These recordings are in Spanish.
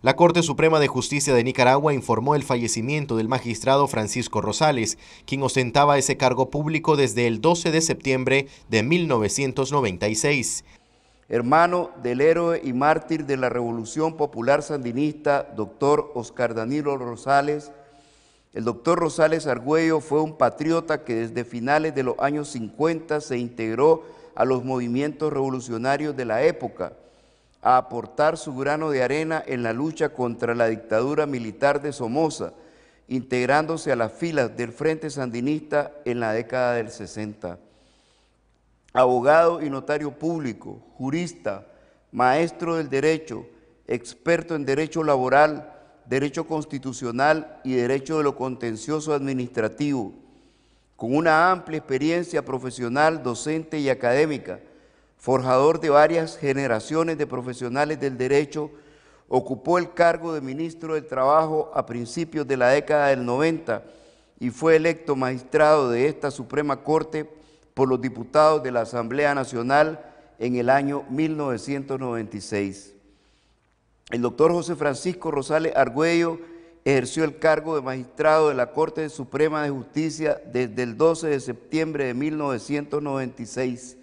La Corte Suprema de Justicia de Nicaragua informó el fallecimiento del magistrado Francisco Rosales, quien ostentaba ese cargo público desde el 12 de septiembre de 1996. Hermano del héroe y mártir de la Revolución Popular Sandinista, doctor Oscar Danilo Rosales, el doctor Rosales Argüello fue un patriota que desde finales de los años 50 se integró a los movimientos revolucionarios de la época a aportar su grano de arena en la lucha contra la dictadura militar de Somoza, integrándose a las filas del Frente Sandinista en la década del 60. Abogado y notario público, jurista, maestro del derecho, experto en derecho laboral, derecho constitucional y derecho de lo contencioso administrativo, con una amplia experiencia profesional, docente y académica, forjador de varias generaciones de profesionales del derecho, ocupó el cargo de ministro del Trabajo a principios de la década del 90 y fue electo magistrado de esta Suprema Corte por los diputados de la Asamblea Nacional en el año 1996. El doctor José Francisco Rosales Argüello ejerció el cargo de magistrado de la Corte Suprema de Justicia desde el 12 de septiembre de 1996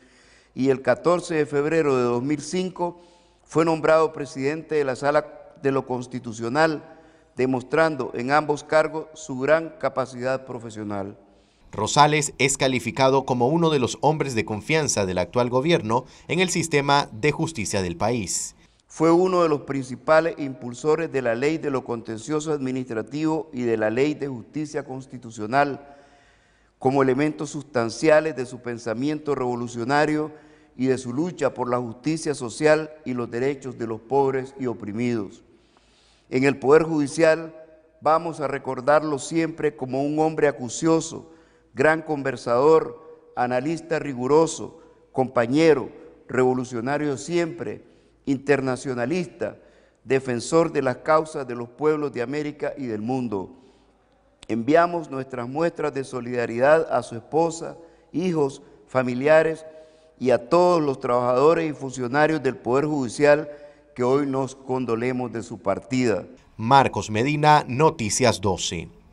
y el 14 de febrero de 2005 fue nombrado presidente de la Sala de lo Constitucional, demostrando en ambos cargos su gran capacidad profesional. Rosales es calificado como uno de los hombres de confianza del actual gobierno en el sistema de justicia del país. Fue uno de los principales impulsores de la ley de lo contencioso administrativo y de la ley de justicia constitucional como elementos sustanciales de su pensamiento revolucionario y de su lucha por la justicia social y los derechos de los pobres y oprimidos. En el Poder Judicial vamos a recordarlo siempre como un hombre acucioso, gran conversador, analista riguroso, compañero, revolucionario siempre, internacionalista, defensor de las causas de los pueblos de América y del mundo. Enviamos nuestras muestras de solidaridad a su esposa, hijos, familiares y a todos los trabajadores y funcionarios del Poder Judicial que hoy nos condolemos de su partida. Marcos Medina, Noticias 12.